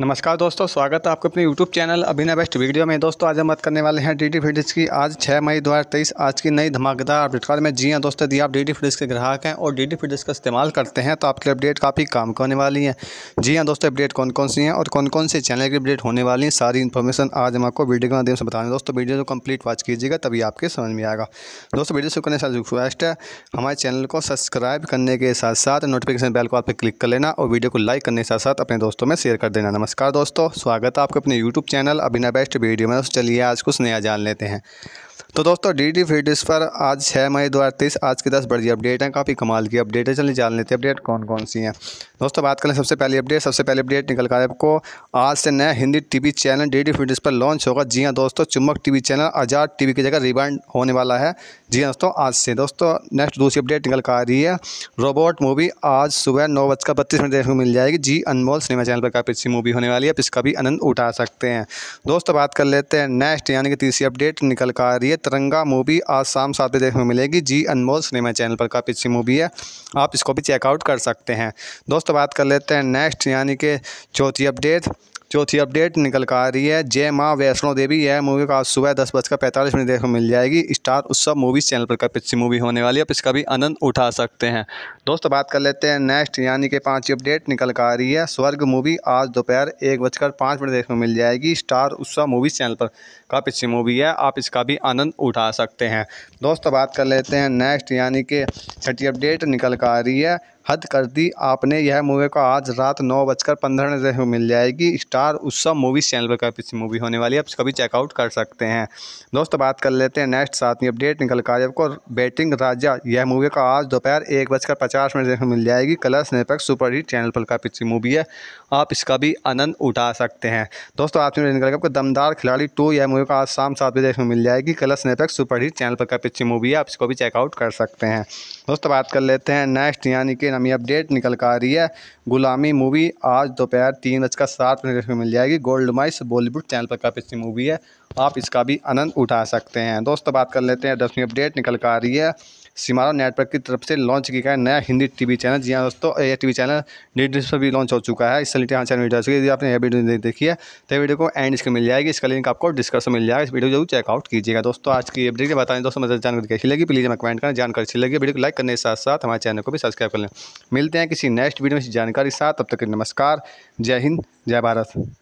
नमस्कार दोस्तों स्वागत है आपके अपने YouTube channel Abhinay best video में दोस्तों आज हम बात करने वाले हैं डीडी फिडिक्स की आज 6 मई 2023 आज की नई धमाकेदार अपडेट कार में जी हाँ दोस्तों यदि आप डीडी फिडिक्स के ग्राहक हैं और डीडी फिडिक्स का इस्तेमाल करते हैं तो आपके अपडेट काफ़ी काम करने होने वाली है जी हाँ दोस्तों अपडेट कौन कौन सी हैं और कौन कौन से चैनल की अपडेट होने वाली हैं सारी इन्फॉर्मेशन आज हम आपको वीडियो के माध्यम से बताने दोस्तों वीडियो को कंप्लीट वॉच कीजिएगा तभी आपके समझ में आएगा दोस्तों वीडियो शुरू करने से रिक्वेस्ट है हमारे चैनल को सब्सक्राइब करने के साथ साथ नोटिफिकेशन बेल को आप क्लिक कर लेना और वीडियो को लाइक करने के साथ साथ अपने दोस्तों में शेयर कर देना नमस्कार दोस्तों स्वागत है आपके अपने YouTube channel Abhina best video में तो चलिए आज कुछ नया जान लेते हैं तो दोस्तों डी डी फिटनेस पर आज छः मई दो हज़ार तेईस आज की दस बड़ी अपडेट हैं काफ़ी कमाल की अपडेट है चलिए जान लेते हैं अपडेट कौन कौन सी हैं दोस्तों बात करें सबसे पहली अपडेट सबसे पहले अपडेट निकल कर आपको आज से नया Hindi TV channel D D fitness पर लॉन्च होगा जी हाँ दोस्तों चुम्बक टीवी चैनल आज़ाद टीवी की जगह रिबाइंड होने वाला है जी हाँ दोस्तों आज से दोस्तों नेक्स्ट दूसरी अपडेट निकल कर आ रही है रोबोट मूवी आज सुबह नौ बजकर बत्तीस मिनट देखने को मिल जाएगी जी अनमोल सिनेमा चैनल पर काफ़ी अच्छी मूवी होने वाली है इसका भी आनंद उठा सकते हैं दोस्तों बात कर लेते हैं नेक्स्ट यानी कि तीसरी अपडेट निकल कर आ रही है तिरंगा मूवी आज शाम सात बजे देखने मिलेगी जी अनमोल सिनेमा चैनल पर काफ़ी अच्छी मूवी है आप इसको भी चेकआउट कर सकते हैं दोस्तों बात कर लेते हैं नेक्स्ट यानी कि चौथी अपडेट चौथी अपडेट निकल कर आ रही है जय माँ वैष्णो देवी यह मूवी का आज सुबह दस बजकर पैंतालीस मिनट देखने मिल जाएगी स्टार उत्सव मूवीज़ चैनल पर पिछली मूवी होने वाली है आप इसका भी आनंद उठा सकते हैं दोस्तों बात कर लेते हैं नेक्स्ट यानी कि पाँचवीं अपडेट निकल कर आ रही है स्वर्ग मूवी आज दोपहर एक बजकर पाँच मिनट देखने मिल जाएगी स्टार उत्सव मूवीज़ चैनल पर का पिछली मूवी है आप इसका भी आनंद उठा सकते हैं दोस्तों बात कर लेते हैं नेक्स्ट यानी कि छठी अपडेट निकल कर आ रही है हद कर दी आपने यह मूवी को आज रात नौ बजकर पंद्रह मिनट से मिल जाएगी स्टार उत्सव मूवीज चैनल पर कभी मूवी होने वाली है आप कभी चेकआउट कर सकते हैं दोस्तों बात कर लेते हैं नेक्स्ट में अपडेट निकल कर आपको बेटिंग राजा यह मूवी को आज दोपहर एक बजकर पचास मिनट से मिल जाएगी कलर्स नेपक सुपर हिट चैनल पर काफ़ी मूवी है आप इसका भी आनंद उठा सकते हैं दोस्तों आपसे निकल कर आपको दमदार खिलाड़ी टू यह मूवी को आज शाम सात बजे में मिल जाएगी कलर्स नेपक सुपर हिट चैनल पर काफ़ी मूवी है आप इसको भी चेकआउट कर सकते हैं दोस्तों बात कर लेते हैं नेक्स्ट यानी कि लेकिन हमें अपडेट निकल कर आ रही है गुलामी मूवी आज दोपहर तीन बजकर सात मिनट में मिल जाएगी गोल्ड माइस बॉलीवुड चैनल पर काफ़ी अच्छी मूवी है आप इसका भी आनंद उठा सकते हैं दोस्तों बात कर लेते हैं दसवीं अपडेट निकल कर आ रही है सिमारो नेटवर्क की तरफ से लॉन्च किया गया नया हिंदी टीवी चैनल जी हाँ दोस्तों ये टीवी चैनल डी पर भी लॉन्च हो चुका है इससे रिलेटेड हाँ चैनल यदि आपने यह वीडियो नहीं देखी है तो वीडियो को एंड इसके मिल जाएगी इसका लिंक आपको डिस्क्रिप्शन मिल जाएगा इस वीडियो जरूर चेकआउट कीजिएगा दोस्तों आज की अपडेट बताएं दोस्तों मुझे जानकारी कैसी लगी प्लीज़ हमें कमेंट करें जानकारी अच्छी लगी वीडियो को लाइक करने के साथ साथ हमारे चैनल को भी सब्सक्राइब कर लें मिलते हैं किसी नेक्स्ट वीडियो में जानकारी के साथ तब तक नमस्कार जय हिंद जय भारत